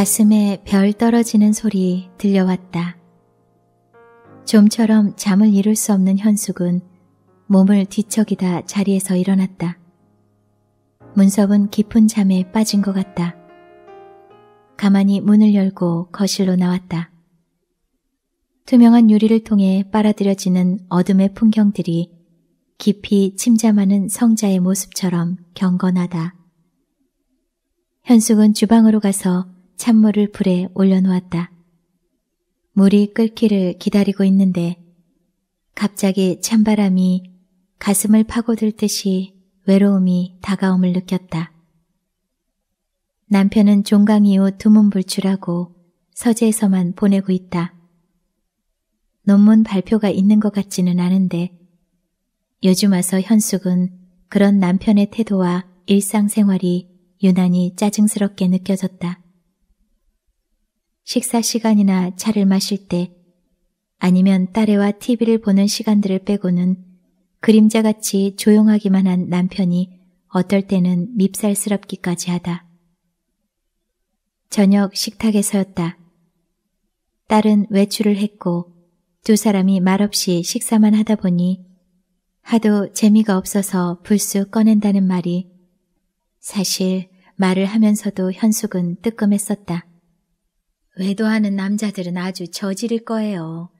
가슴에 별 떨어지는 소리 들려왔다. 좀처럼 잠을 이룰 수 없는 현숙은 몸을 뒤척이다 자리에서 일어났다. 문섭은 깊은 잠에 빠진 것 같다. 가만히 문을 열고 거실로 나왔다. 투명한 유리를 통해 빨아들여지는 어둠의 풍경들이 깊이 침잠하는 성자의 모습처럼 경건하다. 현숙은 주방으로 가서 찬물을 불에 올려놓았다. 물이 끓기를 기다리고 있는데 갑자기 찬바람이 가슴을 파고들 듯이 외로움이 다가옴을 느꼈다. 남편은 종강 이후 두문불출하고 서재에서만 보내고 있다. 논문 발표가 있는 것 같지는 않은데 요즘 와서 현숙은 그런 남편의 태도와 일상생활이 유난히 짜증스럽게 느껴졌다. 식사 시간이나 차를 마실 때 아니면 딸애와 TV를 보는 시간들을 빼고는 그림자같이 조용하기만 한 남편이 어떨 때는 밉살스럽기까지 하다. 저녁 식탁에서였다. 딸은 외출을 했고 두 사람이 말없이 식사만 하다 보니 하도 재미가 없어서 불쑥 꺼낸다는 말이 사실 말을 하면서도 현숙은 뜨끔했었다. 외도하는 남자들은 아주 저지를 거예요.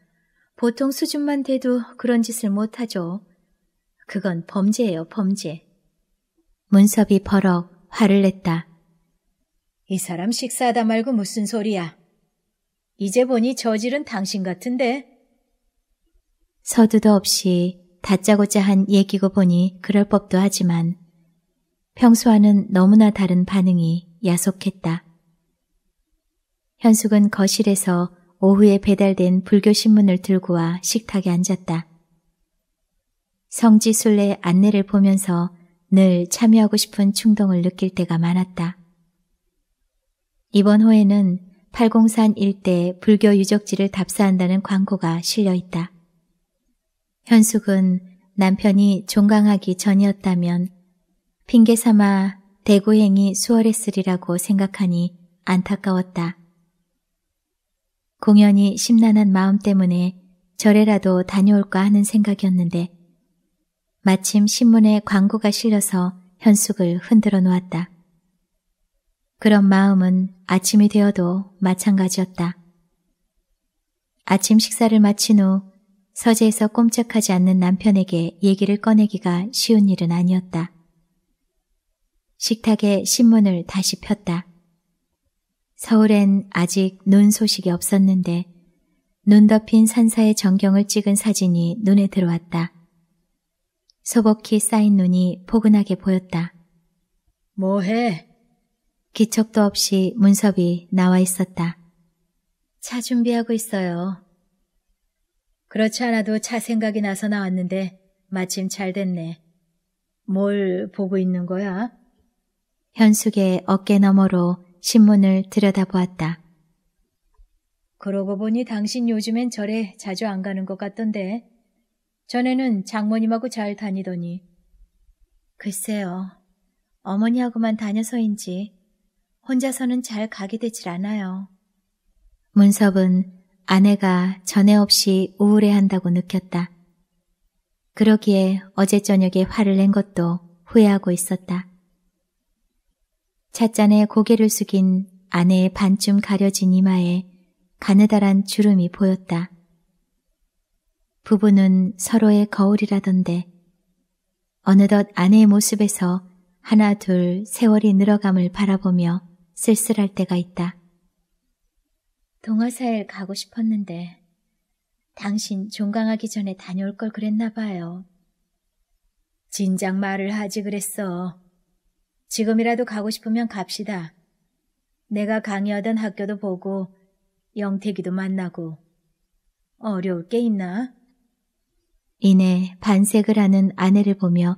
보통 수준만 돼도 그런 짓을 못하죠. 그건 범죄예요, 범죄. 문섭이 버럭 화를 냈다. 이 사람 식사하다 말고 무슨 소리야. 이제 보니 저질은 당신 같은데. 서두도 없이 다짜고짜 한 얘기고 보니 그럴 법도 하지만 평소와는 너무나 다른 반응이 야속했다. 현숙은 거실에서 오후에 배달된 불교 신문을 들고 와 식탁에 앉았다. 성지순례 안내를 보면서 늘 참여하고 싶은 충동을 느낄 때가 많았다. 이번 호에는 팔공산 일대 불교 유적지를 답사한다는 광고가 실려 있다. 현숙은 남편이 종강하기 전이었다면 핑계 삼아 대구행이 수월했으리라고 생각하니 안타까웠다. 공연이 심란한 마음 때문에 절에라도 다녀올까 하는 생각이었는데 마침 신문에 광고가 실려서 현숙을 흔들어 놓았다. 그런 마음은 아침이 되어도 마찬가지였다. 아침 식사를 마친 후 서재에서 꼼짝하지 않는 남편에게 얘기를 꺼내기가 쉬운 일은 아니었다. 식탁에 신문을 다시 폈다. 서울엔 아직 눈 소식이 없었는데 눈 덮인 산사의 전경을 찍은 사진이 눈에 들어왔다. 소복히 쌓인 눈이 포근하게 보였다. 뭐해? 기척도 없이 문섭이 나와 있었다. 차 준비하고 있어요. 그렇지 않아도 차 생각이 나서 나왔는데 마침 잘 됐네. 뭘 보고 있는 거야? 현숙의 어깨 너머로 신문을 들여다보았다. 그러고 보니 당신 요즘엔 절에 자주 안 가는 것 같던데. 전에는 장모님하고 잘 다니더니. 글쎄요. 어머니하고만 다녀서인지 혼자서는 잘 가게 되질 않아요. 문섭은 아내가 전에 없이 우울해한다고 느꼈다. 그러기에 어제 저녁에 화를 낸 것도 후회하고 있었다. 찻잔에 고개를 숙인 아내의 반쯤 가려진 이마에 가느다란 주름이 보였다. 부부는 서로의 거울이라던데 어느덧 아내의 모습에서 하나 둘 세월이 늘어감을 바라보며 쓸쓸할 때가 있다. 동화사에 가고 싶었는데 당신 종강하기 전에 다녀올 걸 그랬나 봐요. 진작 말을 하지 그랬어. 지금이라도 가고 싶으면 갑시다. 내가 강의하던 학교도 보고 영태기도 만나고 어려울 게 있나? 이내 반색을 하는 아내를 보며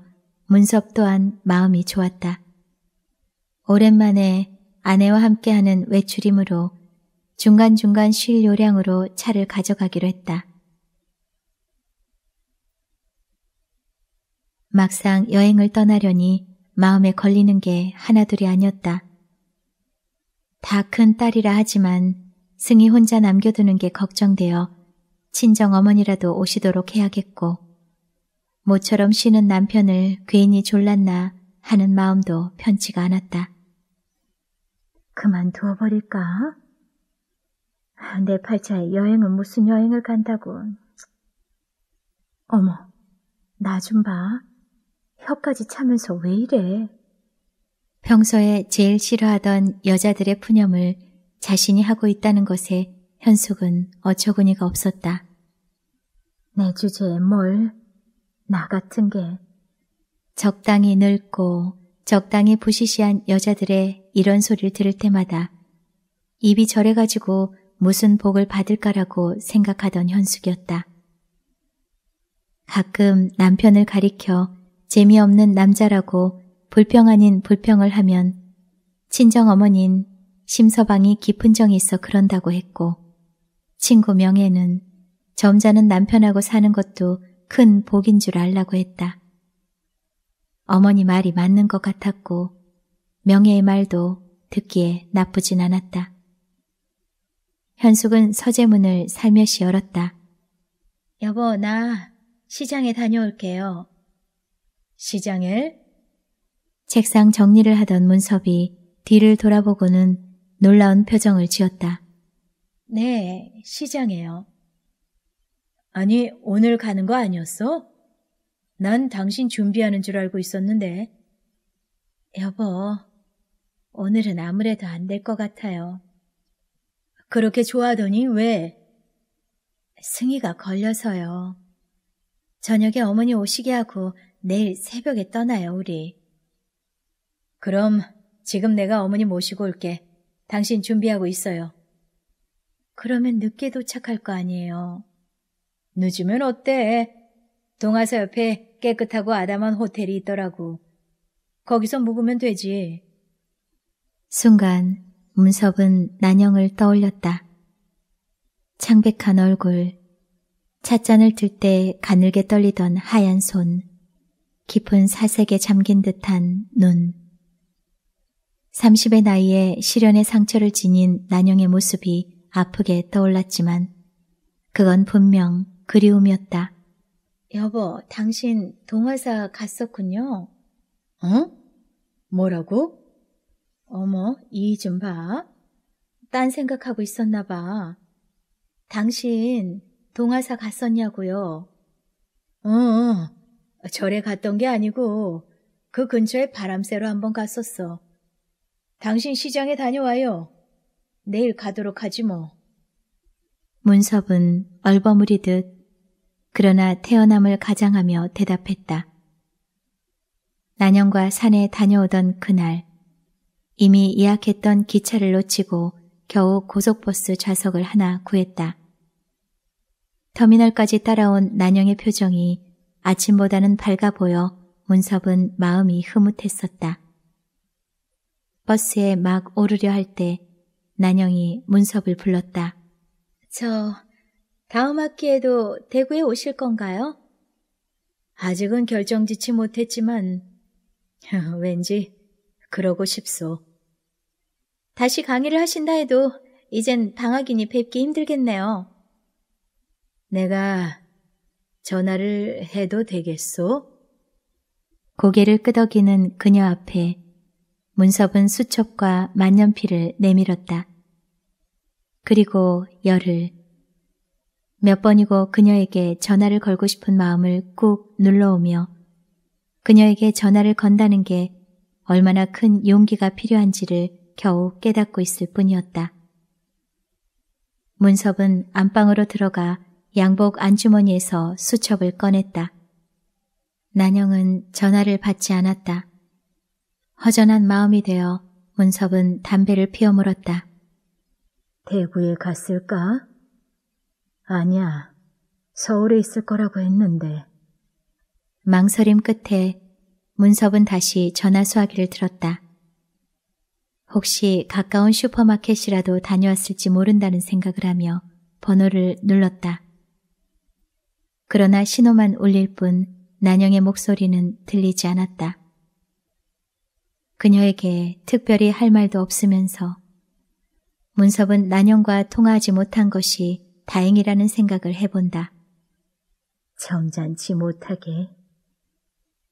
문섭 또한 마음이 좋았다. 오랜만에 아내와 함께하는 외출이므로 중간중간 쉴 요량으로 차를 가져가기로 했다. 막상 여행을 떠나려니 마음에 걸리는 게 하나둘이 아니었다. 다 큰 딸이라 하지만 승희 혼자 남겨두는 게 걱정되어 친정 어머니라도 오시도록 해야겠고 모처럼 쉬는 남편을 괜히 졸랐나 하는 마음도 편치가 않았다. 그만 두어버릴까? 내 팔자에 여행은 무슨 여행을 간다고. 어머, 나 좀 봐. 혀까지 차면서 왜 이래? 평소에 제일 싫어하던 여자들의 푸념을 자신이 하고 있다는 것에 현숙은 어처구니가 없었다. 내 주제에 뭘, 나 같은 게. 적당히 늙고 적당히 부시시한 여자들의 이런 소리를 들을 때마다 입이 절래가지고 무슨 복을 받을까라고 생각하던 현숙이었다. 가끔 남편을 가리켜 재미없는 남자라고 불평 아닌 불평을 하면 친정 어머니인 심서방이 깊은 정이 있어 그런다고 했고 친구 명예는 점잖은 남편하고 사는 것도 큰 복인 줄 알라고 했다. 어머니 말이 맞는 것 같았고 명예의 말도 듣기에 나쁘진 않았다. 현숙은 서재문을 살며시 열었다. 여보, 나 시장에 다녀올게요. 시장에 책상 정리를 하던 문섭이 뒤를 돌아보고는 놀라운 표정을 지었다. 네, 시장에요. 아니, 오늘 가는 거 아니었어? 난 당신 준비하는 줄 알고 있었는데. 여보, 오늘은 아무래도 안 될 것 같아요. 그렇게 좋아하더니 왜? 승희가 걸려서요. 저녁에 어머니 오시게 하고 내일 새벽에 떠나요, 우리. 그럼 지금 내가 어머니 모시고 올게. 당신 준비하고 있어요. 그러면 늦게 도착할 거 아니에요. 늦으면 어때? 동아서 옆에 깨끗하고 아담한 호텔이 있더라고. 거기서 묵으면 되지. 순간 문섭은 난영을 떠올렸다. 창백한 얼굴, 찻잔을 들 때 가늘게 떨리던 하얀 손, 깊은 사색에 잠긴 듯한 눈. 30의 나이에 시련의 상처를 지닌 난영의 모습이 아프게 떠올랐지만 그건 분명 그리움이었다. 여보, 당신 동화사 갔었군요. 어? 뭐라고? 어머, 이 좀 봐. 딴 생각하고 있었나 봐. 당신 동화사 갔었냐고요. 어, 어, 절에 갔던 게 아니고 그 근처에 바람 쐬러 한번 갔었어. 당신 시장에 다녀와요. 내일 가도록 하지 뭐. 문섭은 얼버무리듯 그러나 태어남을 가장하며 대답했다. 난영과 산에 다녀오던 그날 이미 예약했던 기차를 놓치고 겨우 고속버스 좌석을 하나 구했다. 터미널까지 따라온 난영의 표정이 아침보다는 밝아 보여 문섭은 마음이 흐뭇했었다. 버스에 막 오르려 할 때 난영이 문섭을 불렀다. 저 다음 학기에도 대구에 오실 건가요? 아직은 결정짓지 못했지만 왠지 그러고 싶소. 다시 강의를 하신다 해도 이젠 방학이니 뵙기 힘들겠네요. 내가 전화를 해도 되겠소? 고개를 끄덕이는 그녀 앞에 문섭은 수첩과 만년필을 내밀었다. 그리고 열을몇 번이고 그녀에게 전화를 걸고 싶은 마음을 꾹 눌러오며 그녀에게 전화를 건다는 게 얼마나 큰 용기가 필요한지를 겨우 깨닫고 있을 뿐이었다. 문섭은 안방으로 들어가 양복 안주머니에서 수첩을 꺼냈다. 난영은 전화를 받지 않았다. 허전한 마음이 되어 문섭은 담배를 피워 물었다. 대구에 갔을까? 아니야. 서울에 있을 거라고 했는데. 망설임 끝에 문섭은 다시 전화 수화기를 들었다. 혹시 가까운 슈퍼마켓이라도 다녀왔을지 모른다는 생각을 하며 번호를 눌렀다. 그러나 신호만 울릴 뿐 난영의 목소리는 들리지 않았다. 그녀에게 특별히 할 말도 없으면서 문섭은 난영과 통화하지 못한 것이 다행이라는 생각을 해본다. 점잖지 못하게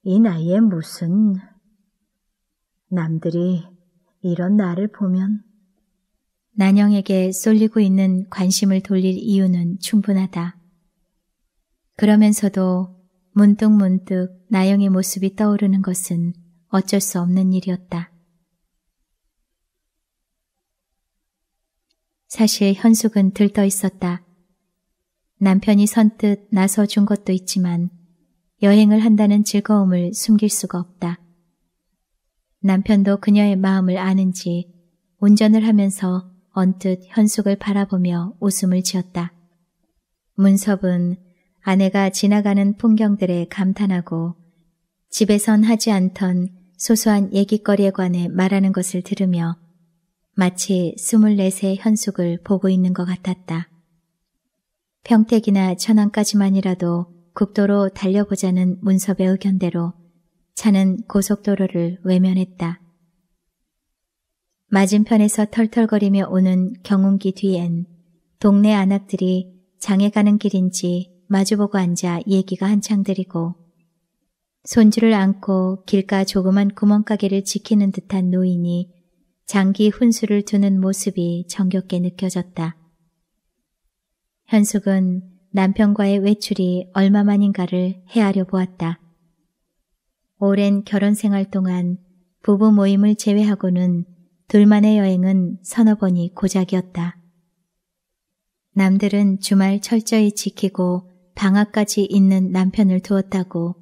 이 나이에 무슨 남들이 이런 나를 보면 난영에게 쏠리고 있는 관심을 돌릴 이유는 충분하다. 그러면서도 문득문득 나영의 모습이 떠오르는 것은 어쩔 수 없는 일이었다. 사실 현숙은 들떠 있었다. 남편이 선뜻 나서준 것도 있지만 여행을 한다는 즐거움을 숨길 수가 없다. 남편도 그녀의 마음을 아는지 운전을 하면서 언뜻 현숙을 바라보며 웃음을 지었다. 문섭은 아내가 지나가는 풍경들에 감탄하고 집에선 하지 않던 소소한 얘기거리에 관해 말하는 것을 들으며 마치 24세 현숙을 보고 있는 것 같았다. 평택이나 천안까지만이라도 국도로 달려보자는 문섭의 의견대로 차는 고속도로를 외면했다. 맞은편에서 털털거리며 오는 경운기 뒤엔 동네 안악들이 장에 가는 길인지 마주보고 앉아 얘기가 한창 들이고 손주를 안고 길가 조그만 구멍가게를 지키는 듯한 노인이 장기 훈수를 두는 모습이 정겹게 느껴졌다. 현숙은 남편과의 외출이 얼마만인가를 헤아려 보았다. 오랜 결혼 생활 동안 부부 모임을 제외하고는 둘만의 여행은 서너 번이 고작이었다. 남들은 주말 철저히 지키고 방학까지 있는 남편을 두었다고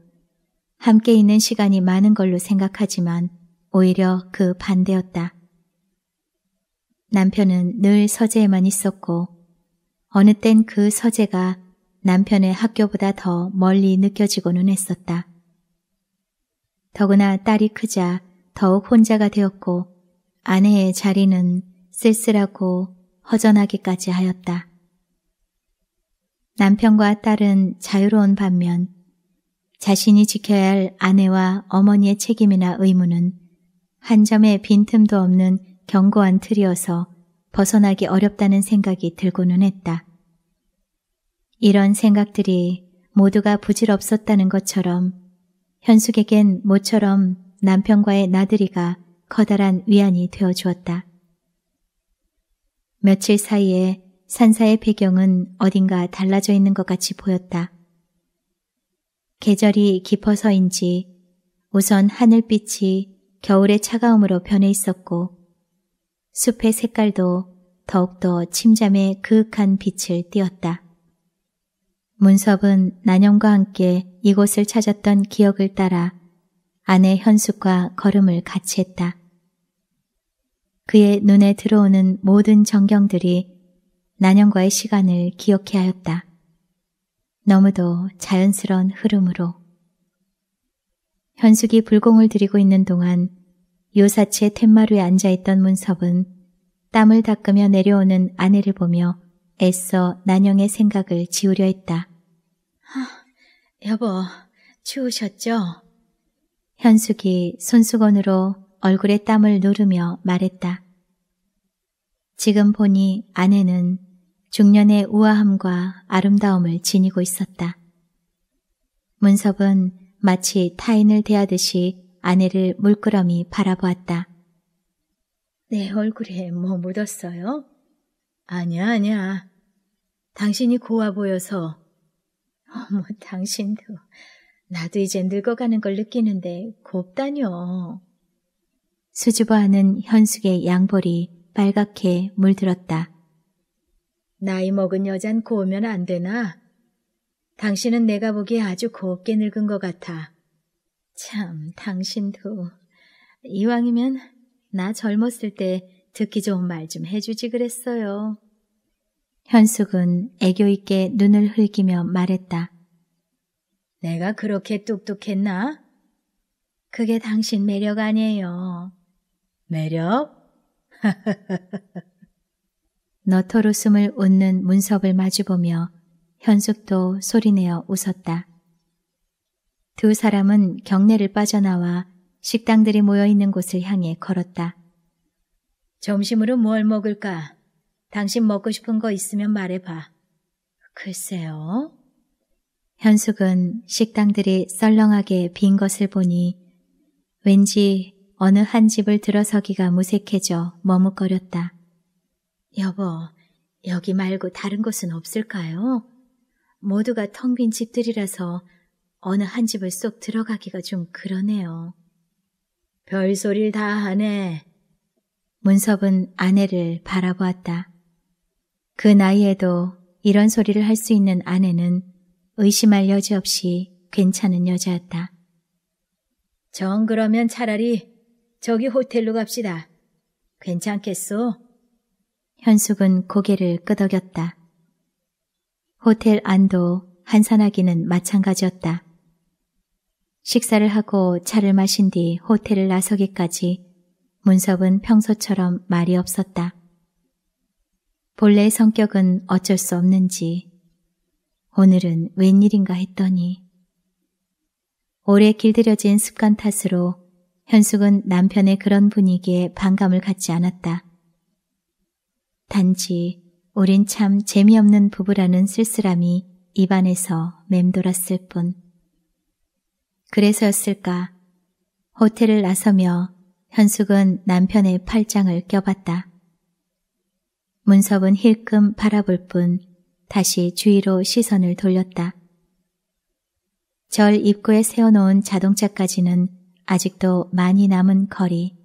함께 있는 시간이 많은 걸로 생각하지만 오히려 그 반대였다. 남편은 늘 서재에만 있었고 어느 땐 그 서재가 남편의 학교보다 더 멀리 느껴지고는 했었다. 더구나 딸이 크자 더욱 혼자가 되었고 아내의 자리는 쓸쓸하고 허전하기까지 하였다. 남편과 딸은 자유로운 반면 자신이 지켜야 할 아내와 어머니의 책임이나 의무는 한 점의 빈틈도 없는 견고한 틀이어서 벗어나기 어렵다는 생각이 들고는 했다. 이런 생각들이 모두가 부질없었다는 것처럼 현숙에겐 모처럼 남편과의 나들이가 커다란 위안이 되어 주었다. 며칠 사이에 산사의 배경은 어딘가 달라져 있는 것 같이 보였다. 계절이 깊어서인지 우선 하늘빛이 겨울의 차가움으로 변해 있었고 숲의 색깔도 더욱더 침잠의 그윽한 빛을 띄었다. 문섭은 난영과 함께 이곳을 찾았던 기억을 따라 아내 현숙과 걸음을 같이 했다. 그의 눈에 들어오는 모든 전경들이 난영과의 시간을 기억해 하였다. 너무도 자연스러운 흐름으로. 현숙이 불공을 들이고 있는 동안 요사치의 텐마루에 앉아있던 문섭은 땀을 닦으며 내려오는 아내를 보며 애써 난영의 생각을 지우려 했다. 아, 여보, 추우셨죠? 현숙이 손수건으로 얼굴에 땀을 누르며 말했다. 지금 보니 아내는 중년의 우아함과 아름다움을 지니고 있었다. 문섭은 마치 타인을 대하듯이 아내를 물끄러미 바라보았다. 내 얼굴에 뭐 묻었어요? 아니야, 아니야. 당신이 고와 보여서. 어머, 당신도. 나도 이제 늙어가는 걸 느끼는데 곱다뇨. 수줍어하는 현숙의 양볼이 빨갛게 물들었다. 나이 먹은 여잔 고우면 안 되나? 당신은 내가 보기에 아주 곱게 늙은 것 같아. 참, 당신도. 이왕이면 나 젊었을 때 듣기 좋은 말 좀 해주지 그랬어요. 현숙은 애교 있게 눈을 흘기며 말했다. 내가 그렇게 똑똑했나? 그게 당신 매력 아니에요. 매력? 너터로 숨을 웃는 문섭을 마주보며 현숙도 소리내어 웃었다. 두 사람은 경내를 빠져나와 식당들이 모여있는 곳을 향해 걸었다. 점심으로 뭘 먹을까? 당신 먹고 싶은 거 있으면 말해봐. 글쎄요. 현숙은 식당들이 썰렁하게 빈 것을 보니 왠지 어느 한 집을 들어서기가 무색해져 머뭇거렸다. 여보, 여기 말고 다른 곳은 없을까요? 모두가 텅 빈 집들이라서 어느 한 집을 쏙 들어가기가 좀 그러네요. 별소리를 다 하네. 문섭은 아내를 바라보았다. 그 나이에도 이런 소리를 할 수 있는 아내는 의심할 여지 없이 괜찮은 여자였다. 정 그러면 차라리 저기 호텔로 갑시다. 괜찮겠소? 현숙은 고개를 끄덕였다. 호텔 안도 한산하기는 마찬가지였다. 식사를 하고 차를 마신 뒤 호텔을 나서기까지 문섭은 평소처럼 말이 없었다. 본래의 성격은 어쩔 수 없는지 오늘은 웬일인가 했더니 오래 길들여진 습관 탓으로 현숙은 남편의 그런 분위기에 반감을 갖지 않았다. 단지 우린 참 재미없는 부부라는 쓸쓸함이 입안에서 맴돌았을 뿐. 그래서였을까 호텔을 나서며 현숙은 남편의 팔짱을 껴봤다. 문섭은 힐끔 바라볼 뿐 다시 주위로 시선을 돌렸다. 절 입구에 세워놓은 자동차까지는 아직도 많이 남은 거리.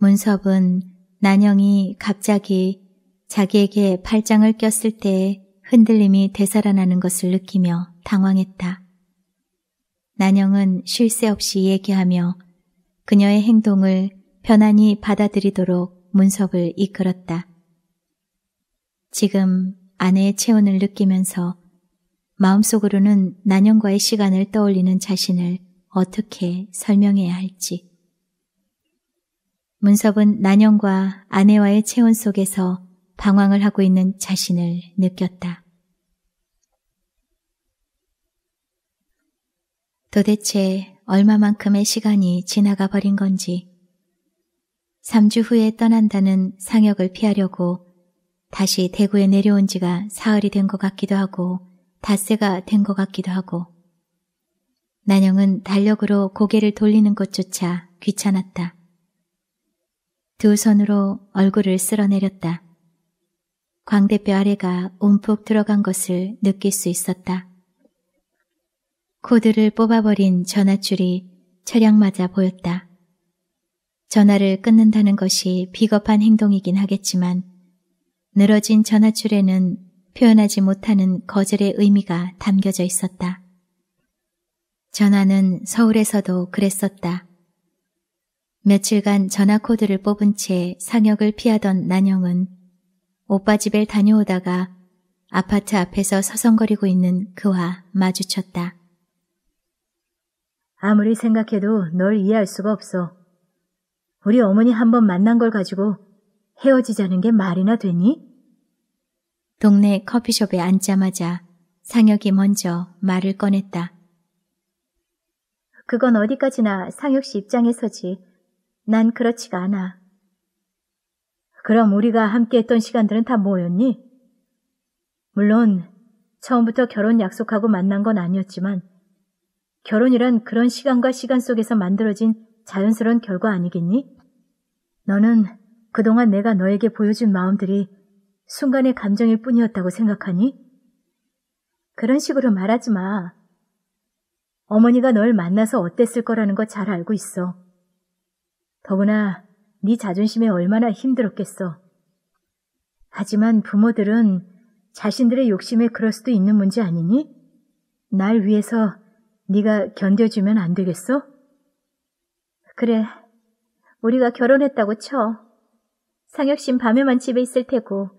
문섭은 난영이 갑자기 자기에게 팔짱을 꼈을 때의 흔들림이 되살아나는 것을 느끼며 당황했다. 난영은 쉴 새 없이 얘기하며 그녀의 행동을 편안히 받아들이도록 문석을 이끌었다. 지금 아내의 체온을 느끼면서 마음속으로는 난영과의 시간을 떠올리는 자신을 어떻게 설명해야 할지. 문섭은 난영과 아내와의 체온 속에서 방황을 하고 있는 자신을 느꼈다. 도대체 얼마만큼의 시간이 지나가 버린 건지 3주 후에 떠난다는 상역을 피하려고 다시 대구에 내려온 지가 사흘이 된 것 같기도 하고 닷새가 된 것 같기도 하고 난영은 달력으로 고개를 돌리는 것조차 귀찮았다. 두 손으로 얼굴을 쓸어내렸다. 광대뼈 아래가 움푹 들어간 것을 느낄 수 있었다. 코드를 뽑아버린 전화줄이 차량마자 보였다. 전화를 끊는다는 것이 비겁한 행동이긴 하겠지만 늘어진 전화줄에는 표현하지 못하는 거절의 의미가 담겨져 있었다. 전화는 서울에서도 그랬었다. 며칠간 전화 코드를 뽑은 채 상역을 피하던 난영은 오빠 집에 다녀오다가 아파트 앞에서 서성거리고 있는 그와 마주쳤다. 아무리 생각해도 널 이해할 수가 없어. 우리 어머니 한 번 만난 걸 가지고 헤어지자는 게 말이나 되니? 동네 커피숍에 앉자마자 상혁이 먼저 말을 꺼냈다. 그건 어디까지나 상혁 씨 입장에서지. 난 그렇지가 않아. 그럼 우리가 함께 했던 시간들은 다 뭐였니? 물론 처음부터 결혼 약속하고 만난 건 아니었지만 결혼이란 그런 시간과 시간 속에서 만들어진 자연스러운 결과 아니겠니? 너는 그동안 내가 너에게 보여준 마음들이 순간의 감정일 뿐이었다고 생각하니? 그런 식으로 말하지 마. 어머니가 널 만나서 어땠을 거라는 거 잘 알고 있어. 더구나 네 자존심에 얼마나 힘들었겠어. 하지만 부모들은 자신들의 욕심에 그럴 수도 있는 문제 아니니? 날 위해서 네가 견뎌주면 안 되겠어? 그래, 우리가 결혼했다고 쳐. 상혁 씨는 밤에만 집에 있을 테고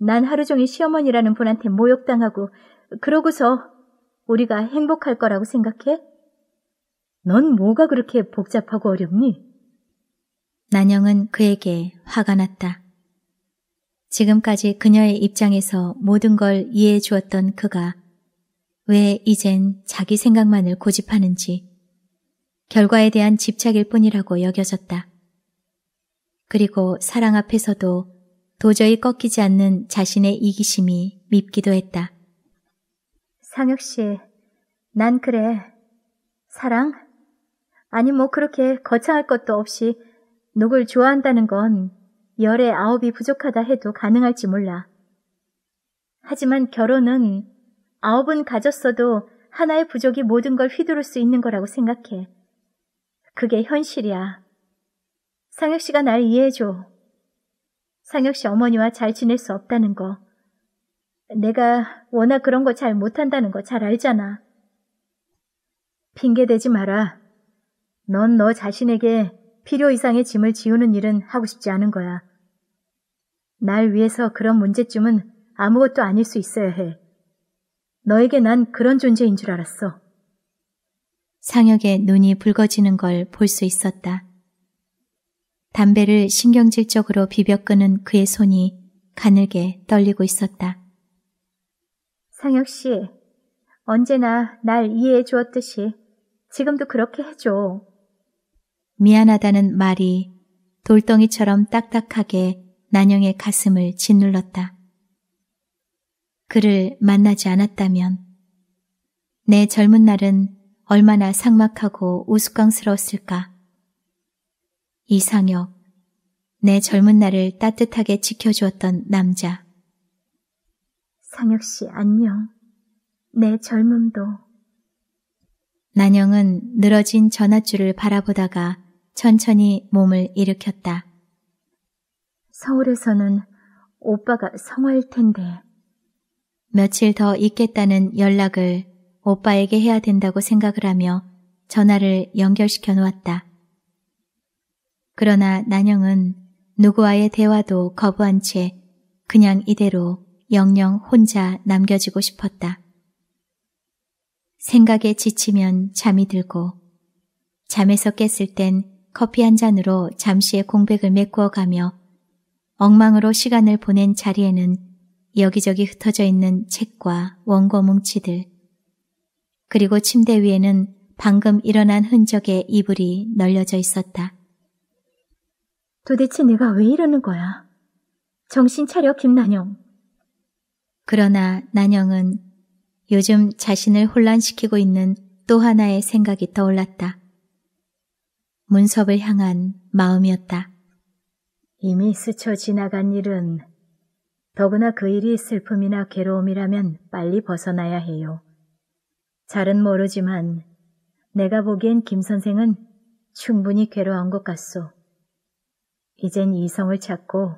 난 하루 종일 시어머니라는 분한테 모욕당하고 그러고서 우리가 행복할 거라고 생각해? 넌 뭐가 그렇게 복잡하고 어렵니? 난영은 그에게 화가 났다. 지금까지 그녀의 입장에서 모든 걸 이해해 주었던 그가 왜 이젠 자기 생각만을 고집하는지 결과에 대한 집착일 뿐이라고 여겨졌다. 그리고 사랑 앞에서도 도저히 꺾이지 않는 자신의 이기심이 밉기도 했다. 상혁 씨, 난 그래. 사랑? 아니 뭐 그렇게 거창할 것도 없이 녹을 좋아한다는 건열에 아홉이 부족하다 해도 가능할지 몰라. 하지만 결혼은 아홉은 가졌어도 하나의 부족이 모든 걸 휘두를 수 있는 거라고 생각해. 그게 현실이야. 상혁 씨가 날 이해해줘. 상혁 씨 어머니와 잘 지낼 수 없다는 거. 내가 워낙 그런 거 잘 못한다는 거 잘 알잖아. 핑계대지 마라. 넌 너 자신에게 필요 이상의 짐을 지우는 일은 하고 싶지 않은 거야. 날 위해서 그런 문제쯤은 아무것도 아닐 수 있어야 해. 너에게 난 그런 존재인 줄 알았어. 상혁의 눈이 붉어지는 걸 볼 수 있었다. 담배를 신경질적으로 비벼 끄는 그의 손이 가늘게 떨리고 있었다. 상혁 씨, 언제나 날 이해해 주었듯이 지금도 그렇게 해줘. 미안하다는 말이 돌덩이처럼 딱딱하게 난영의 가슴을 짓눌렀다. 그를 만나지 않았다면 내 젊은 날은 얼마나 상막하고 우스꽝스러웠을까. 이상혁, 내 젊은 날을 따뜻하게 지켜주었던 남자. 상혁 씨 안녕. 내 젊음도. 난영은 늘어진 전화줄을 바라보다가 천천히 몸을 일으켰다. 서울에서는 오빠가 성화일 텐데. 며칠 더 있겠다는 연락을 오빠에게 해야 된다고 생각을 하며 전화를 연결시켜 놓았다. 그러나 난영은 누구와의 대화도 거부한 채 그냥 이대로 영영 혼자 남겨지고 싶었다. 생각에 지치면 잠이 들고 잠에서 깼을 땐 커피 한 잔으로 잠시의 공백을 메꾸어 가며 엉망으로 시간을 보낸 자리에는 여기저기 흩어져 있는 책과 원고 뭉치들 그리고 침대 위에는 방금 일어난 흔적의 이불이 널려져 있었다. 도대체 내가 왜 이러는 거야? 정신 차려, 김난영. 그러나 난영은 요즘 자신을 혼란시키고 있는 또 하나의 생각이 떠올랐다. 문섭을 향한 마음이었다. 이미 스쳐 지나간 일은 더구나 그 일이 슬픔이나 괴로움이라면 빨리 벗어나야 해요. 잘은 모르지만 내가 보기엔 김 선생은 충분히 괴로운 것 같소. 이젠 이성을 찾고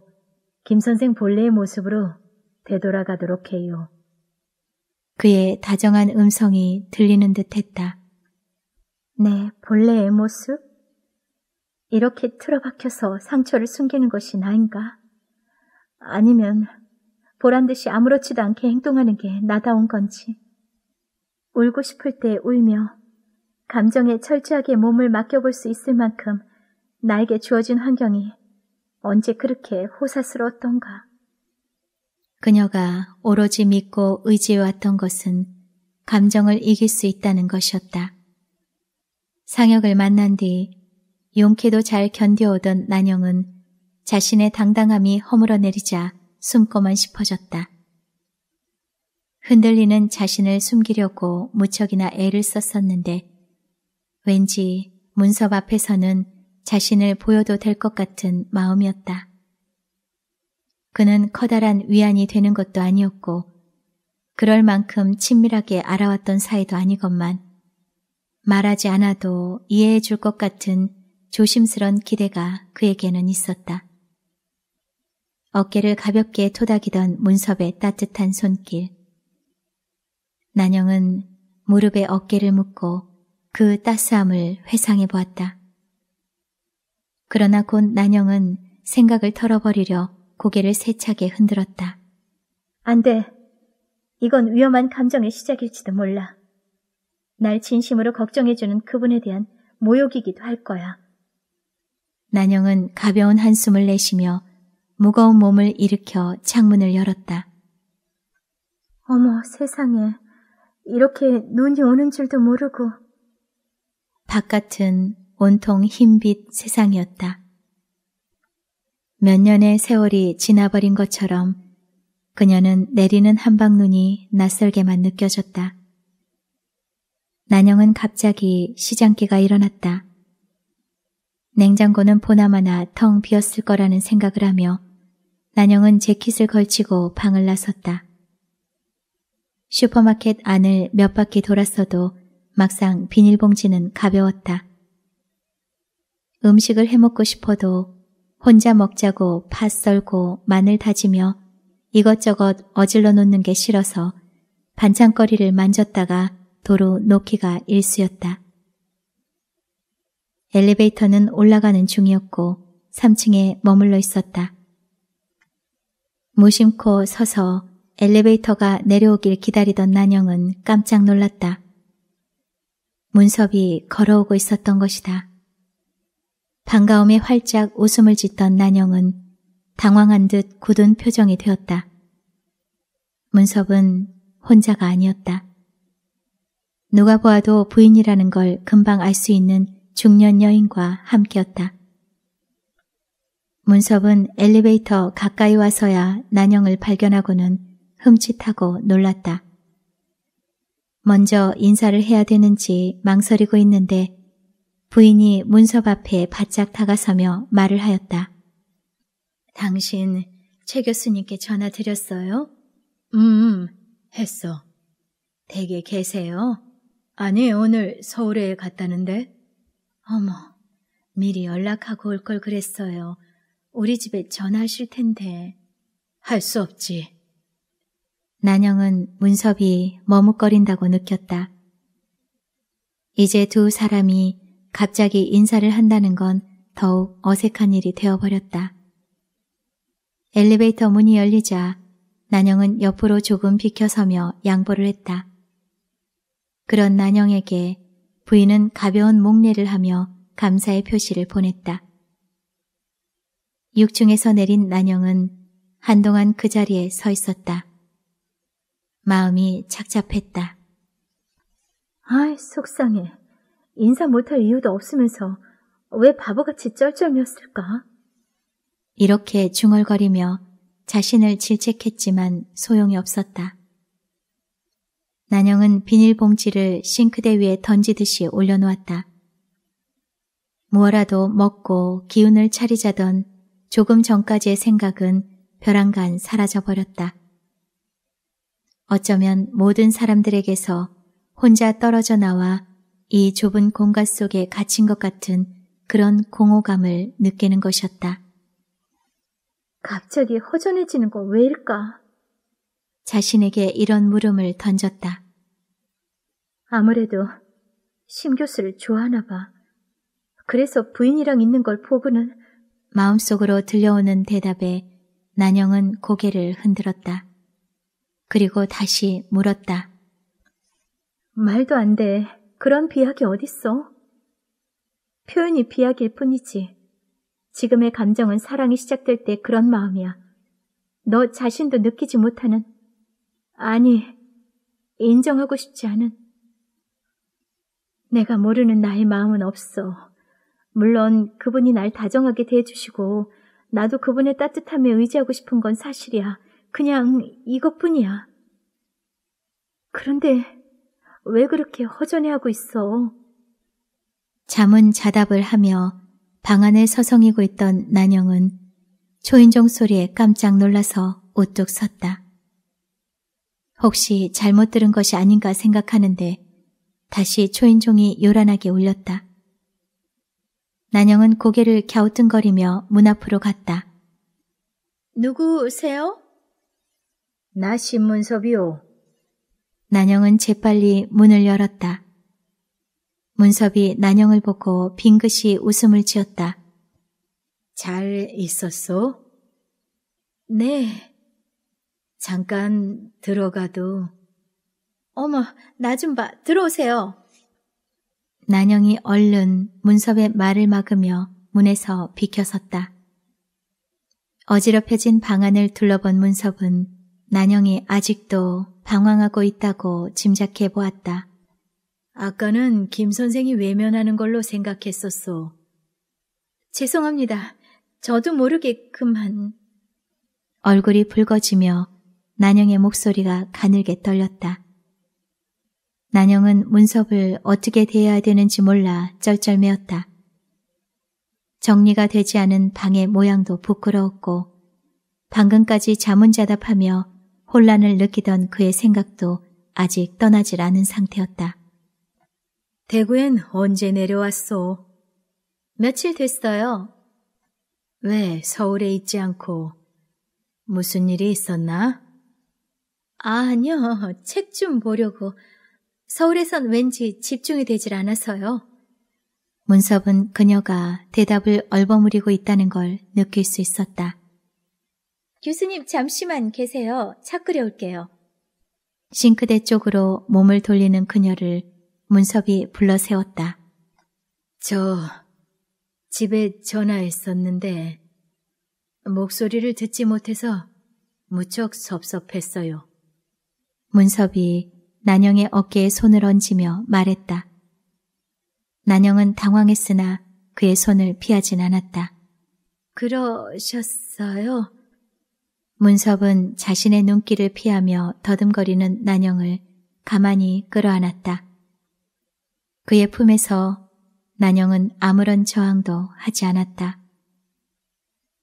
김 선생 본래의 모습으로 되돌아가도록 해요. 그의 다정한 음성이 들리는 듯 했다. 네, 본래의 모습? 이렇게 틀어박혀서 상처를 숨기는 것이 나인가? 아니면 보란 듯이 아무렇지도 않게 행동하는 게 나다운 건지. 울고 싶을 때 울며 감정에 철저하게 몸을 맡겨볼 수 있을 만큼 나에게 주어진 환경이 언제 그렇게 호사스러웠던가. 그녀가 오로지 믿고 의지해왔던 것은 감정을 이길 수 있다는 것이었다. 상혁을 만난 뒤 용케도 잘 견뎌오던 난영은 자신의 당당함이 허물어내리자 숨고만 싶어졌다. 흔들리는 자신을 숨기려고 무척이나 애를 썼었는데 왠지 문섭 앞에서는 자신을 보여도 될 것 같은 마음이었다. 그는 커다란 위안이 되는 것도 아니었고 그럴 만큼 친밀하게 알아왔던 사이도 아니건만 말하지 않아도 이해해 줄 것 같은 조심스런 기대가 그에게는 있었다. 어깨를 가볍게 토닥이던 문섭의 따뜻한 손길. 난영은 무릎에 어깨를 묶고 그 따스함을 회상해 보았다. 그러나 곧 난영은 생각을 털어버리려 고개를 세차게 흔들었다. 안 돼. 이건 위험한 감정의 시작일지도 몰라. 날 진심으로 걱정해주는 그분에 대한 모욕이기도 할 거야. 난영은 가벼운 한숨을 내쉬며 무거운 몸을 일으켜 창문을 열었다. 어머 세상에 이렇게 눈이 오는 줄도 모르고 바깥은 온통 흰빛 세상이었다. 몇 년의 세월이 지나버린 것처럼 그녀는 내리는 한방눈이 낯설게만 느껴졌다. 난영은 갑자기 시장기가 일어났다. 냉장고는 보나마나 텅 비었을 거라는 생각을 하며 난영은 재킷을 걸치고 방을 나섰다. 슈퍼마켓 안을 몇 바퀴 돌았어도 막상 비닐봉지는 가벼웠다. 음식을 해먹고 싶어도 혼자 먹자고 팥 썰고 마늘 다지며 이것저것 어질러 놓는 게 싫어서 반찬거리를 만졌다가 도로 놓기가 일쑤였다. 엘리베이터는 올라가는 중이었고 3층에 머물러 있었다. 무심코 서서 엘리베이터가 내려오길 기다리던 난영은 깜짝 놀랐다. 문섭이 걸어오고 있었던 것이다. 반가움에 활짝 웃음을 짓던 난영은 당황한 듯 굳은 표정이 되었다. 문섭은 혼자가 아니었다. 누가 보아도 부인이라는 걸 금방 알 수 있는 중년 여인과 함께였다. 문섭은 엘리베이터 가까이 와서야 난영을 발견하고는 흠칫하고 놀랐다. 먼저 인사를 해야 되는지 망설이고 있는데 부인이 문섭 앞에 바짝 다가서며 말을 하였다. 당신 최 교수님께 전화 드렸어요? 음, 음 했어. 댁에 계세요? 아니, 오늘 서울에 갔다는데? 어머, 미리 연락하고 올 걸 그랬어요. 우리 집에 전화하실 텐데. 할 수 없지. 난영은 문섭이 머뭇거린다고 느꼈다. 이제 두 사람이 갑자기 인사를 한다는 건 더욱 어색한 일이 되어버렸다. 엘리베이터 문이 열리자 난영은 옆으로 조금 비켜서며 양보를 했다. 그런 난영에게 부인은 가벼운 목례를 하며 감사의 표시를 보냈다. 6중에서 내린 난영은 한동안 그 자리에 서 있었다. 마음이 착잡했다. 아이, 속상해. 인사 못할 이유도 없으면서 왜 바보같이 쩔쩔었을까 이렇게 중얼거리며 자신을 질책했지만 소용이 없었다. 난영은 비닐봉지를 싱크대 위에 던지듯이 올려놓았다. 무엇라도 먹고 기운을 차리자던 조금 전까지의 생각은 벼랑간 사라져버렸다. 어쩌면 모든 사람들에게서 혼자 떨어져 나와 이 좁은 공간 속에 갇힌 것 같은 그런 공허감을 느끼는 것이었다. 갑자기 허전해지는 건 왜일까? 자신에게 이런 물음을 던졌다. 아무래도 심 교수를 좋아하나 봐. 그래서 부인이랑 있는 걸 보고는 마음속으로 들려오는 대답에 난영은 고개를 흔들었다. 그리고 다시 물었다. 말도 안 돼. 그런 비약이 어딨어? 표현이 비약일 뿐이지. 지금의 감정은 사랑이 시작될 때 그런 마음이야. 너 자신도 느끼지 못하는 아니, 인정하고 싶지 않은. 내가 모르는 나의 마음은 없어. 물론 그분이 날 다정하게 대해주시고 나도 그분의 따뜻함에 의지하고 싶은 건 사실이야. 그냥 이것뿐이야. 그런데 왜 그렇게 허전해하고 있어? 잠은 자답을 하며 방안에 서성이고 있던 난영은 초인종 소리에 깜짝 놀라서 우뚝 섰다. 혹시 잘못 들은 것이 아닌가 생각하는데 다시 초인종이 요란하게 울렸다. 난영은 고개를 갸우뚱거리며 문 앞으로 갔다. 누구세요? 나 신문섭이요. 난영은 재빨리 문을 열었다. 문섭이 난영을 보고 빙긋이 웃음을 지었다. 잘 있었소? 네. 잠깐 들어가도 어머, 나 좀 봐. 들어오세요. 난영이 얼른 문섭의 말을 막으며 문에서 비켜섰다. 어지럽혀진 방 안을 둘러본 문섭은 난영이 아직도 방황하고 있다고 짐작해 보았다. 아까는 김 선생이 외면하는 걸로 생각했었소. 죄송합니다. 저도 모르게 그만. 얼굴이 붉어지며 난영의 목소리가 가늘게 떨렸다. 난영은 문섭을 어떻게 대해야 되는지 몰라 쩔쩔매었다. 정리가 되지 않은 방의 모양도 부끄러웠고 방금까지 자문자답하며 혼란을 느끼던 그의 생각도 아직 떠나질 않은 상태였다. 대구엔 언제 내려왔소? 며칠 됐어요. 왜 서울에 있지 않고 무슨 일이 있었나? 아, 아니요, 책 좀 보려고. 서울에선 왠지 집중이 되질 않아서요. 문섭은 그녀가 대답을 얼버무리고 있다는 걸 느낄 수 있었다. 교수님 잠시만 계세요. 차 끓여올게요. 싱크대 쪽으로 몸을 돌리는 그녀를 문섭이 불러 세웠다. 저 집에 전화했었는데 목소리를 듣지 못해서 무척 섭섭했어요. 문섭이 난영의 어깨에 손을 얹으며 말했다. 난영은 당황했으나 그의 손을 피하진 않았다. 그러셨어요? 문섭은 자신의 눈길을 피하며 더듬거리는 난영을 가만히 끌어안았다. 그의 품에서 난영은 아무런 저항도 하지 않았다.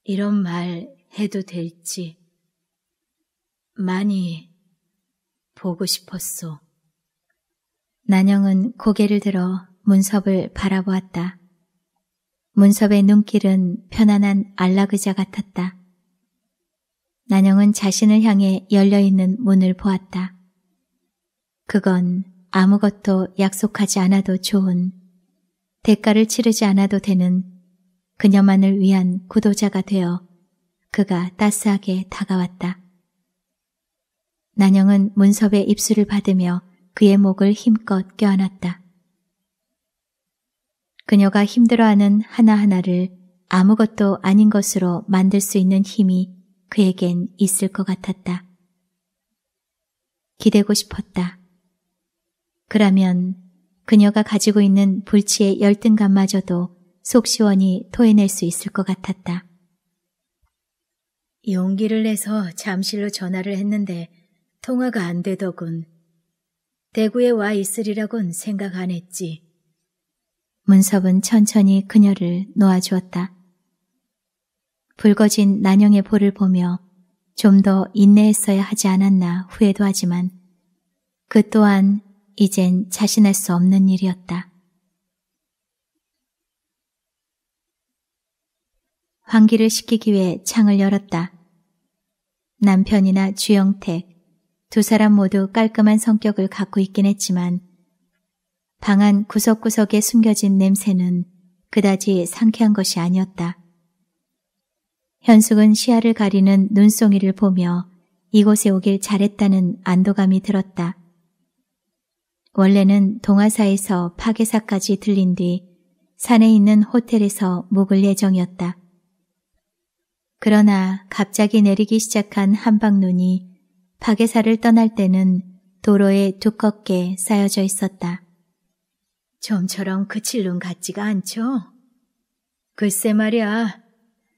이런 말 해도 될지. 많이 보고 싶었소. 난영은 고개를 들어 문섭을 바라보았다. 문섭의 눈길은 편안한 안락의자 같았다. 난영은 자신을 향해 열려있는 문을 보았다. 그건 아무것도 약속하지 않아도 좋은, 대가를 치르지 않아도 되는 그녀만을 위한 구도자가 되어 그가 따스하게 다가왔다. 난영은 문섭의 입술을 받으며 그의 목을 힘껏 껴안았다. 그녀가 힘들어하는 하나하나를 아무것도 아닌 것으로 만들 수 있는 힘이 그에겐 있을 것 같았다. 기대고 싶었다. 그러면 그녀가 가지고 있는 불치의 열등감마저도 속 시원히 토해낼 수 있을 것 같았다. 용기를 내서 잠실로 전화를 했는데 통화가 안 되더군. 대구에 와 있으리라곤 생각 안 했지. 문섭은 천천히 그녀를 놓아주었다. 붉어진 난영의 볼을 보며 좀 더 인내했어야 하지 않았나 후회도 하지만 그 또한 이젠 자신할 수 없는 일이었다. 환기를 시키기 위해 창을 열었다. 남편이나 주영택, 두 사람 모두 깔끔한 성격을 갖고 있긴 했지만 방 안 구석구석에 숨겨진 냄새는 그다지 상쾌한 것이 아니었다. 현숙은 시야를 가리는 눈송이를 보며 이곳에 오길 잘했다는 안도감이 들었다. 원래는 동화사에서 파괴사까지 들린 뒤 산에 있는 호텔에서 묵을 예정이었다. 그러나 갑자기 내리기 시작한 한방눈이 박예사를 떠날 때는 도로에 두껍게 쌓여져 있었다. 좀처럼 그칠 눈 같지가 않죠? 글쎄 말이야,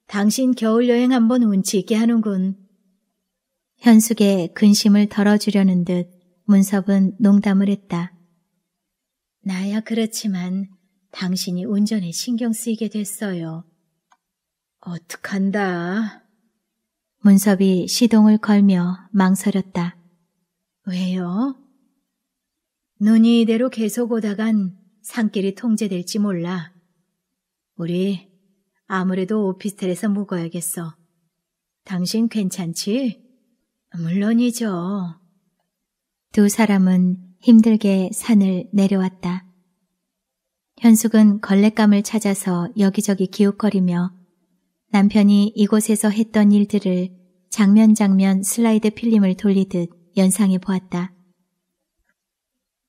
당신 겨울여행 한번 운치 있게 하는군. 현숙의 근심을 덜어주려는 듯 문섭은 농담을 했다. 나야 그렇지만 당신이 운전에 신경 쓰이게 됐어요. 어떡한다. 문섭이 시동을 걸며 망설였다. 왜요? 눈이 이대로 계속 오다간 산길이 통제될지 몰라. 우리 아무래도 오피스텔에서 묵어야겠어. 당신 괜찮지? 물론이죠. 두 사람은 힘들게 산을 내려왔다. 현숙은 걸레감을 찾아서 여기저기 기웃거리며 남편이 이곳에서 했던 일들을 장면장면 슬라이드 필름을 돌리듯 연상해 보았다.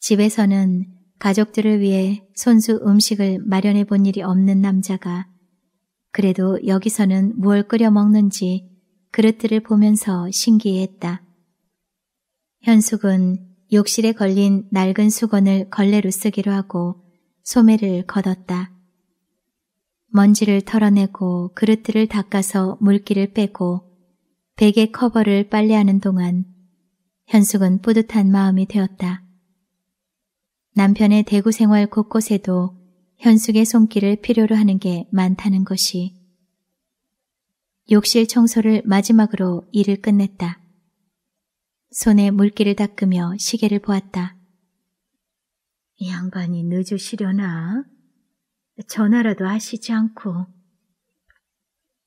집에서는 가족들을 위해 손수 음식을 마련해 본 일이 없는 남자가 그래도 여기서는 뭘 끓여 먹는지 그릇들을 보면서 신기해했다. 현숙은 욕실에 걸린 낡은 수건을 걸레로 쓰기로 하고 소매를 걷었다. 먼지를 털어내고 그릇들을 닦아서 물기를 빼고 베개 커버를 빨래하는 동안 현숙은 뿌듯한 마음이 되었다. 남편의 대구 생활 곳곳에도 현숙의 손길을 필요로 하는 게 많다는 것이 욕실 청소를 마지막으로 일을 끝냈다. 손에 물기를 닦으며 시계를 보았다. 이 양반이 늦으시려나? 전화라도 하시지 않고.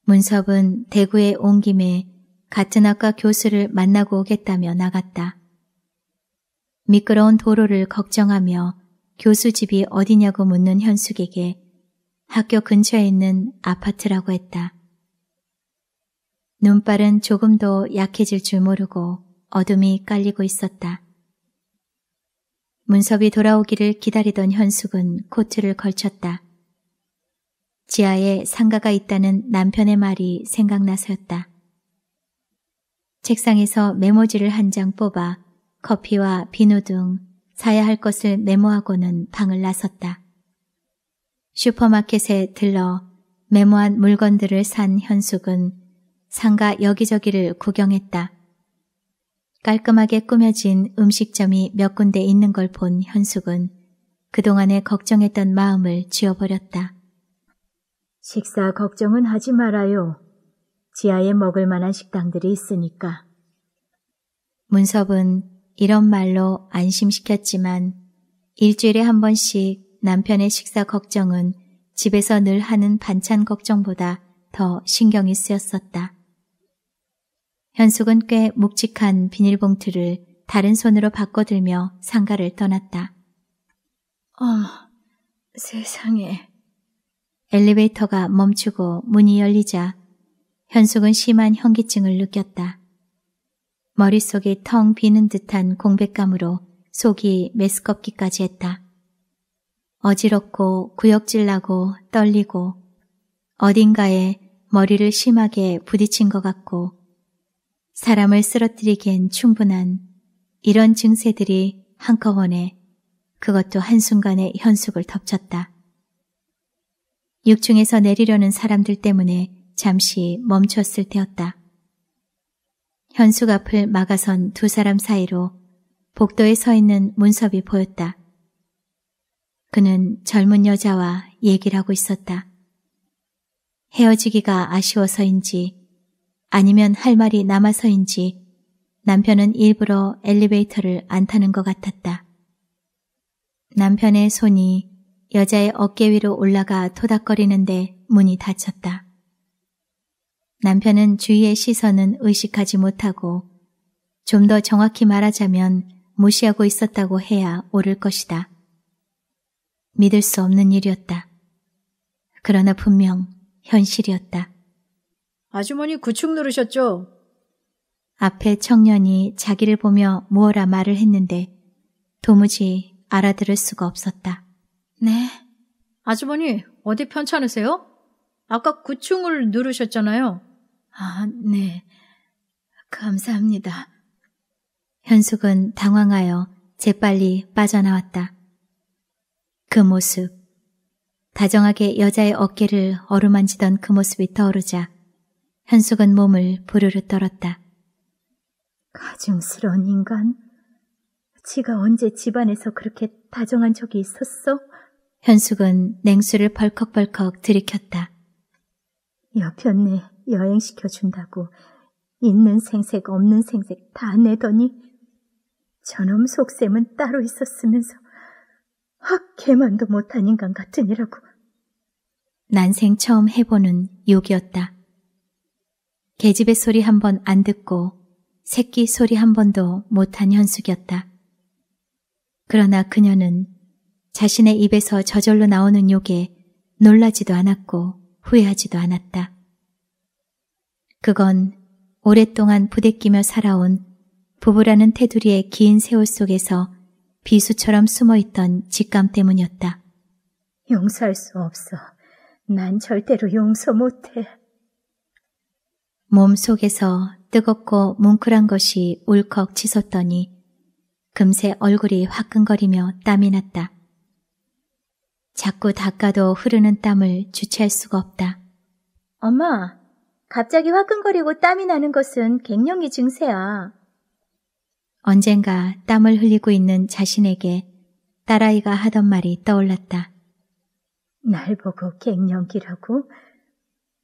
문섭은 대구에 온 김에 같은 학과 교수를 만나고 오겠다며 나갔다. 미끄러운 도로를 걱정하며 교수 집이 어디냐고 묻는 현숙에게 학교 근처에 있는 아파트라고 했다. 눈발은 조금도 약해질 줄 모르고 어둠이 깔리고 있었다. 문섭이 돌아오기를 기다리던 현숙은 코트를 걸쳤다. 지하에 상가가 있다는 남편의 말이 생각나서였다. 책상에서 메모지를 한 장 뽑아 커피와 비누 등 사야 할 것을 메모하고는 방을 나섰다. 슈퍼마켓에 들러 메모한 물건들을 산 현숙은 상가 여기저기를 구경했다. 깔끔하게 꾸며진 음식점이 몇 군데 있는 걸 본 현숙은 그동안에 걱정했던 마음을 지워버렸다. 식사 걱정은 하지 말아요. 지하에 먹을 만한 식당들이 있으니까. 문섭은 이런 말로 안심시켰지만 일주일에 한 번씩 남편의 식사 걱정은 집에서 늘 하는 반찬 걱정보다 더 신경이 쓰였었다. 현숙은 꽤 묵직한 비닐봉투를 다른 손으로 바꿔들며 상가를 떠났다. 어, 세상에. 엘리베이터가 멈추고 문이 열리자 현숙은 심한 현기증을 느꼈다. 머릿속이 텅 비는 듯한 공백감으로 속이 메스껍기까지 했다. 어지럽고 구역질나고 떨리고 어딘가에 머리를 심하게 부딪힌 것 같고 사람을 쓰러뜨리기엔 충분한 이런 증세들이 한꺼번에 그것도 한순간에 현숙을 덮쳤다. 6층에서 내리려는 사람들 때문에 잠시 멈췄을 때였다. 현숙 앞을 막아선 두 사람 사이로 복도에 서 있는 문섭이 보였다. 그는 젊은 여자와 얘기를 하고 있었다. 헤어지기가 아쉬워서인지 아니면 할 말이 남아서인지 남편은 일부러 엘리베이터를 안 타는 것 같았다. 남편의 손이 여자의 어깨 위로 올라가 토닥거리는데 문이 닫혔다. 남편은 주위의 시선은 의식하지 못하고 좀 더 정확히 말하자면 무시하고 있었다고 해야 옳을 것이다. 믿을 수 없는 일이었다. 그러나 분명 현실이었다. 아주머니 구축 누르셨죠? 앞에 청년이 자기를 보며 무어라 말을 했는데 도무지 알아들을 수가 없었다. 네. 아주머니, 어디 편찮으세요? 아까 구충을 누르셨잖아요. 아, 네. 감사합니다. 현숙은 당황하여 재빨리 빠져나왔다. 그 모습. 다정하게 여자의 어깨를 어루만지던 그 모습이 떠오르자 현숙은 몸을 부르르 떨었다. 가증스러운 인간. 지가 언제 집안에서 그렇게 다정한 적이 있었어? 현숙은 냉수를 벌컥벌컥 들이켰다. 옆편네 여행시켜준다고 있는 생색 없는 생색 다 내더니 저놈 속셈은 따로 있었으면서 확 개만도 못한 인간 같으니라고. 난생 처음 해보는 욕이었다. 계집애 소리 한 번 안 듣고 새끼 소리 한 번도 못한 현숙이었다. 그러나 그녀는 자신의 입에서 저절로 나오는 욕에 놀라지도 않았고 후회하지도 않았다. 그건 오랫동안 부대끼며 살아온 부부라는 테두리의 긴 세월 속에서 비수처럼 숨어있던 직감 때문이었다. 용서할 수 없어. 난 절대로 용서 못해. 몸 속에서 뜨겁고 뭉클한 것이 울컥 치솟더니 금세 얼굴이 화끈거리며 땀이 났다. 자꾸 닦아도 흐르는 땀을 주체할 수가 없다. 엄마, 갑자기 화끈거리고 땀이 나는 것은 갱년기 증세야. 언젠가 땀을 흘리고 있는 자신에게 딸아이가 하던 말이 떠올랐다. 날 보고 갱년기라고?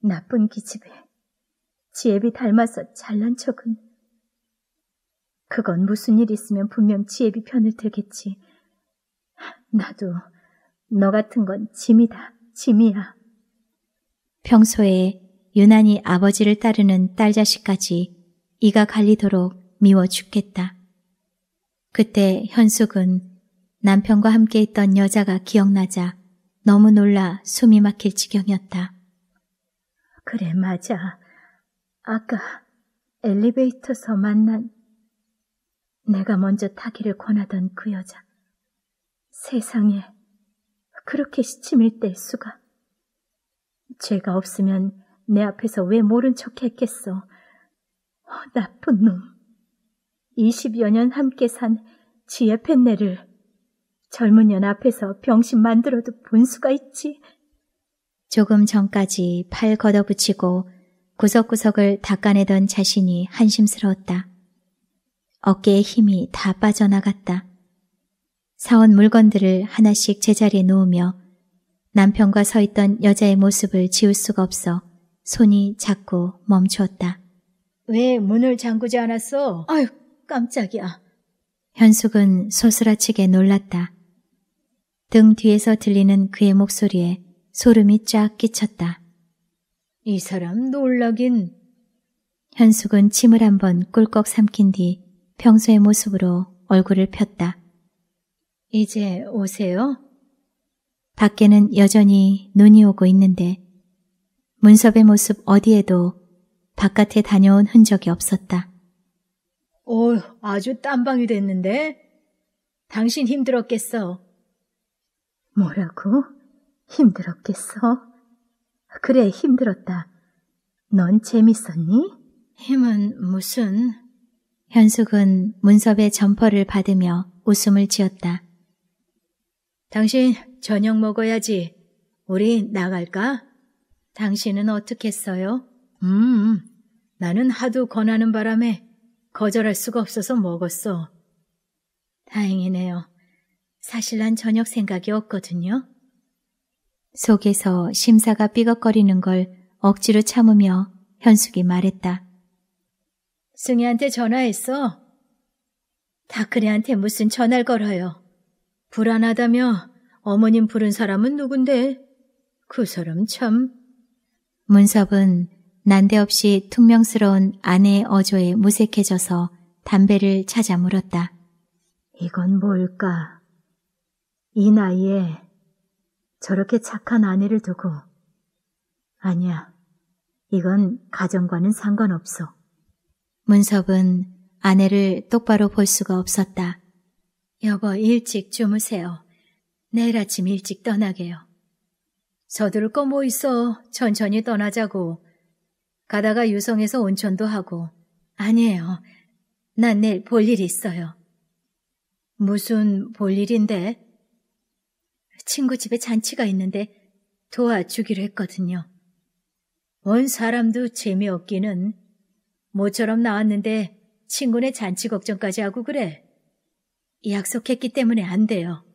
나쁜 기집애. 지혜비 닮아서 잘난 척은. 그건 무슨 일 있으면 분명 지혜비 편을 들겠지. 나도 너 같은 건 짐이다, 짐이야. 평소에 유난히 아버지를 따르는 딸 자식까지 이가 갈리도록 미워 죽겠다. 그때 현숙은 남편과 함께 있던 여자가 기억나자 너무 놀라 숨이 막힐 지경이었다. 그래, 맞아. 아까 엘리베이터서 만난 내가 먼저 타기를 권하던 그 여자. 세상에 그렇게 시침일 때 수가. 죄가 없으면 내 앞에서 왜 모른 척 했겠어. 어, 나쁜 놈. 20여 년 함께 산 지혜 팬네를 젊은 년 앞에서 병신 만들어도 본수가 있지. 조금 전까지 팔 걷어붙이고 구석구석을 닦아내던 자신이 한심스러웠다. 어깨에 힘이 다 빠져나갔다. 사온 물건들을 하나씩 제자리에 놓으며 남편과 서 있던 여자의 모습을 지울 수가 없어 손이 자꾸 멈추었다. 왜 문을 잠그지 않았어? 아휴 깜짝이야. 현숙은 소스라치게 놀랐다. 등 뒤에서 들리는 그의 목소리에 소름이 쫙 끼쳤다. 이 사람 놀라긴. 현숙은 침을 한번 꿀꺽 삼킨 뒤 평소의 모습으로 얼굴을 폈다. 이제 오세요? 밖에는 여전히 눈이 오고 있는데 문섭의 모습 어디에도 바깥에 다녀온 흔적이 없었다. 어휴, 아주 땀방이 됐는데? 당신 힘들었겠어. 뭐라고? 힘들었겠어? 그래, 힘들었다. 넌 재밌었니? 힘은 무슨? 현숙은 문섭의 점퍼를 받으며 웃음을 지었다. 당신 저녁 먹어야지. 우리 나갈까? 당신은 어떻겠어요? 음, 나는 하도 권하는 바람에 거절할 수가 없어서 먹었어. 다행이네요. 사실 난 저녁 생각이 없거든요. 속에서 심사가 삐걱거리는 걸 억지로 참으며 현숙이 말했다. 승희한테 전화했어. 다크레한테 무슨 전화를 걸어요. 불안하다며 어머님 부른 사람은 누군데? 그 사람 참. 문섭은 난데없이 퉁명스러운 아내의 어조에 무색해져서 담배를 찾아 물었다. 이건 뭘까? 이 나이에 저렇게 착한 아내를 두고 아니야. 이건 가정과는 상관없어. 문섭은 아내를 똑바로 볼 수가 없었다. 여보 일찍 주무세요. 내일 아침 일찍 떠나게요. 서두를 거 뭐 있어. 천천히 떠나자고. 가다가 유성에서 온천도 하고. 아니에요. 난 내일 볼일 있어요. 무슨 볼 일인데? 친구 집에 잔치가 있는데 도와주기로 했거든요. 온 사람도 재미없기는 모처럼 나왔는데 친구네 잔치 걱정까지 하고 그래. 약속했기 때문에 안 돼요.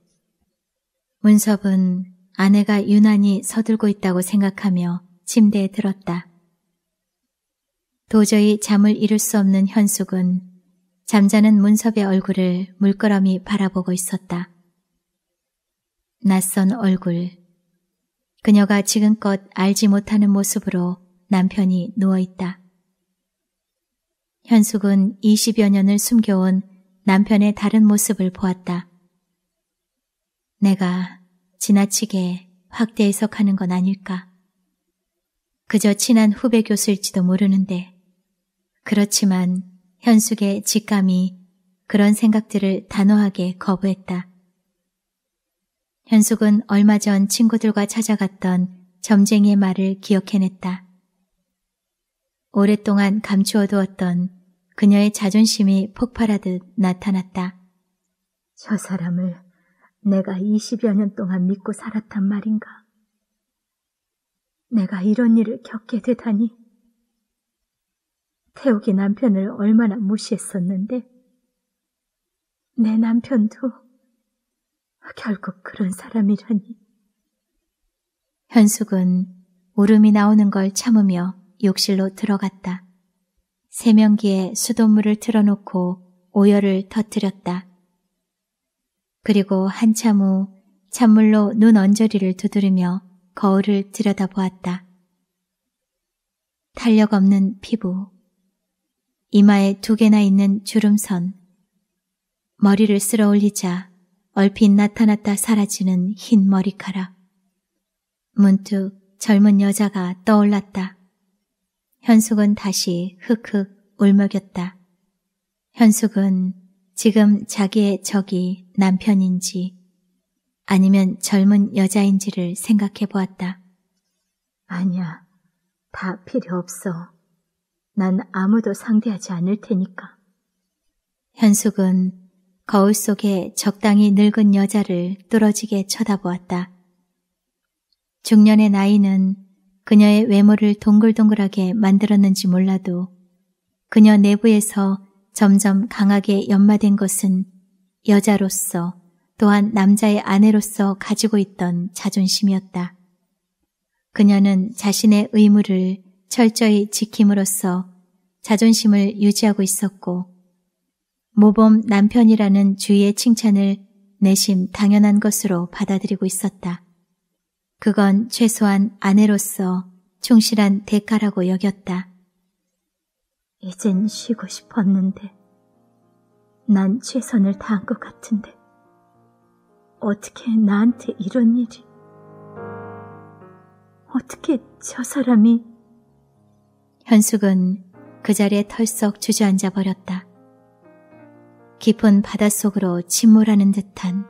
문섭은 아내가 유난히 서둘고 있다고 생각하며 침대에 들었다. 도저히 잠을 이룰 수 없는 현숙은 잠자는 문섭의 얼굴을 물끄러미 바라보고 있었다. 낯선 얼굴. 그녀가 지금껏 알지 못하는 모습으로 남편이 누워있다. 현숙은 20여 년을 숨겨온 남편의 다른 모습을 보았다. 내가 지나치게 확대 해석하는 건 아닐까. 그저 친한 후배 교수일지도 모르는데 그렇지만 현숙의 직감이 그런 생각들을 단호하게 거부했다. 현숙은 얼마 전 친구들과 찾아갔던 점쟁이의 말을 기억해냈다. 오랫동안 감추어두었던 그녀의 자존심이 폭발하듯 나타났다. 저 사람을 내가 20여 년 동안 믿고 살았단 말인가. 내가 이런 일을 겪게 되다니. 태욱이 남편을 얼마나 무시했었는데, 내 남편도 결국 그런 사람이라니. 현숙은 울음이 나오는 걸 참으며 욕실로 들어갔다. 세면기에 수돗물을 틀어놓고 오열을 터뜨렸다. 그리고 한참 후 찬물로 눈 언저리를 두드리며 거울을 들여다보았다. 탄력 없는 피부, 이마에 두 개나 있는 주름선, 머리를 쓸어 올리자 얼핏 나타났다 사라지는 흰 머리카락. 문득 젊은 여자가 떠올랐다. 현숙은 다시 흑흑 울먹였다. 현숙은 지금 자기의 적이 남편인지 아니면 젊은 여자인지를 생각해 보았다. 아니야, 다 필요 없어. 난 아무도 상대하지 않을 테니까. 현숙은 거울 속에 적당히 늙은 여자를 뚫어지게 쳐다보았다. 중년의 나이는 그녀의 외모를 동글동글하게 만들었는지 몰라도 그녀 내부에서 점점 강하게 연마된 것은 여자로서 또한 남자의 아내로서 가지고 있던 자존심이었다. 그녀는 자신의 의무를 철저히 지킴으로써 자존심을 유지하고 있었고 모범 남편이라는 주위의 칭찬을 내심 당연한 것으로 받아들이고 있었다. 그건 최소한 아내로서 충실한 대가라고 여겼다. 이젠 쉬고 싶었는데, 난 최선을 다한 것 같은데, 어떻게 나한테 이런 일이, 어떻게 저 사람이, 현숙은 그 자리에 털썩 주저앉아 버렸다. 깊은 바닷속으로 침몰하는 듯한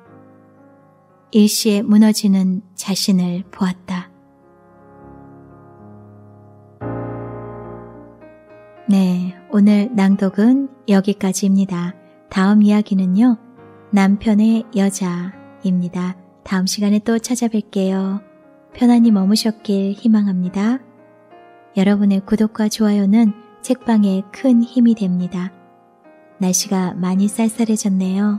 일시에 무너지는 자신을 보았다. 네, 오늘 낭독은 여기까지입니다. 다음 이야기는요, 남편의 여자입니다. 다음 시간에 또 찾아뵐게요. 편안히 머무셨길 희망합니다. 여러분의 구독과 좋아요는 책방에 큰 힘이 됩니다. 날씨가 많이 쌀쌀해졌네요.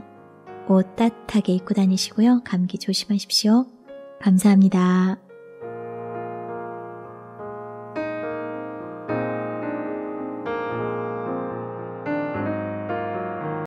옷 따뜻하게 입고 다니시고요. 감기 조심하십시오. 감사합니다.